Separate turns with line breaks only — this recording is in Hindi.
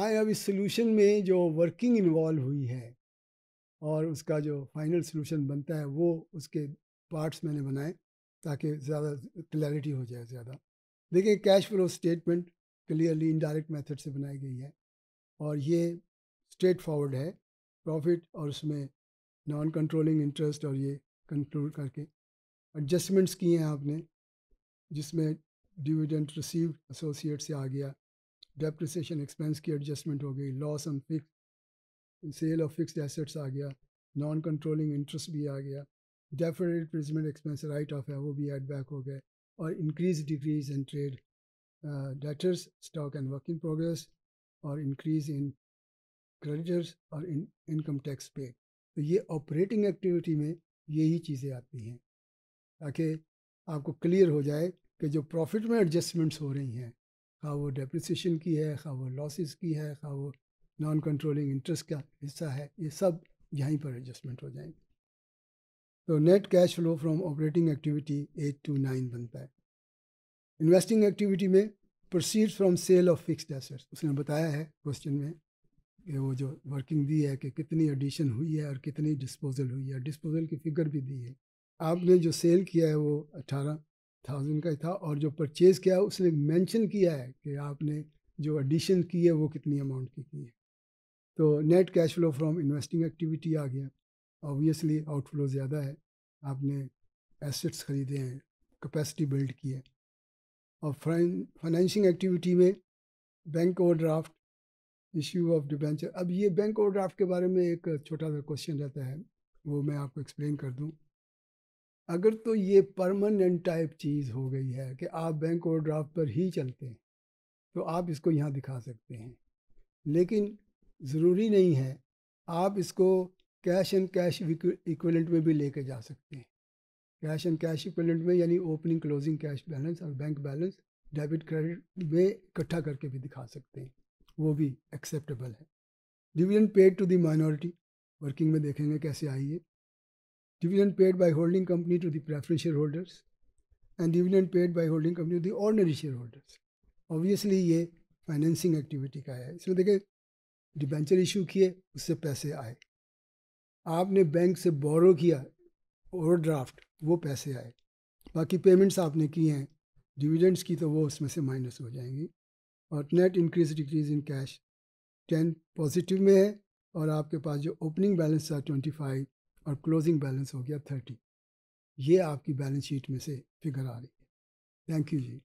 आए अब इस सोल्यूशन में जो वर्किंग इन्वॉल्व हुई है और उसका जो फाइनल सोल्यूशन बनता है वो उसके पार्ट्स मैंने बनाए ताकि ज़्यादा क्लैरिटी हो जाए ज़्यादा देखिए cash flow statement clearly indirect method से बनाई गई है और ये स्ट्रेट फॉरवर्ड है प्रॉफिट और उसमें नॉन कंट्रोलिंग इंटरेस्ट और ये कंट्रोल करके एडजस्टमेंट्स किए हैं आपने जिसमें डिविडेंट रिसीव एसोसिएट से आ गया डेप्रिसिएशन एक्सपेंस की एडजस्टमेंट हो गई loss on fix sale of fix assets आ गया नॉन कंट्रोलिंग इंटरेस्ट भी आ गया deferred presentment expense write off है वो भी एड बैक हो गए और increase decrease in trade debtors stock and working progress और इंक्रीज इन क्रेडिटर्स और इन इनकम टैक्स पे तो ये ऑपरेटिंग एक्टिविटी में यही चीज़ें आती हैं ताकि आपको क्लियर हो जाए कि जो प्रॉफिट में एडजस्टमेंट्स हो रही हैं खा हाँ, वो डेप्रिसिएशन की है खा हाँ, वो लॉसेस की है खा हाँ, वो नॉन कंट्रोलिंग इंटरेस्ट का हिस्सा है ये सब यहीं पर एडजस्टमेंट हो जाएंगे तो net cash flow from operating activity eight two nine बनता है इन्वेस्टिंग एक्टिविटी में proceed from sale of fixed assets उसने बताया है क्वेश्चन में कि वो जो वर्किंग दी है कि कितनी एडिशन हुई है और कितनी डिस्पोजल हुई है डिस्पोजल की फिगर भी दी है आपने जो सेल किया है वो अट्ठारह थाउजेंड का ही था और जो परचेज़ किया उसने मेंशन किया है कि आपने जो एडिशन की है वो कितनी अमाउंट की की है तो net cash flow from investing activity आ गया ऑब्वियसली आउटफ्लो ज़्यादा है आपने एसेट्स ख़रीदे हैं कैपेसिटी बिल्ड की है और फाइनेंशिंग एक्टिविटी में bank overdraft issue of debenture अब ये बैंक ओवर ड्राफ्ट के बारे में एक छोटा सा क्वेश्चन रहता है वो मैं आपको एक्सप्लेन कर दूँ अगर तो ये परमानेंट टाइप चीज़ हो गई है कि आप बैंक और ड्राफ्ट पर ही चलते हैं तो आप इसको यहाँ दिखा सकते हैं लेकिन ज़रूरी नहीं है आप इसको कैश एंड कैश इक्वलेंट में भी लेके जा सकते हैं कैश एंड कैश इक्वलेंट में यानी ओपनिंग क्लोजिंग कैश बैलेंस और बैंक बैलेंस डेबिट क्रेडिट में इकट्ठा करके भी दिखा सकते हैं वो भी एक्सेप्टेबल है dividend paid to the minority working में देखेंगे कैसे आई है dividend paid by holding company to the preference shareholders and dividend paid by holding company to the ordinary shareholders obviously ये फाइनेंसिंग एक्टिविटी का है इसमें देखिए डिबेंचर इशू किए उससे पैसे आए आपने बैंक से बोरो किया ओवर ड्राफ्ट वो पैसे आए बाकी पेमेंट्स आपने किए हैं डिविडेंड्स की तो वो उसमें से माइनस हो जाएंगी और net increase decrease in cash ten positive में है और आपके पास जो ओपनिंग बैलेंस था ट्वेंटी फाइव और क्लोजिंग बैलेंस हो गया थर्टी ये आपकी बैलेंस शीट में से फिगर आ रही है थैंक यू जी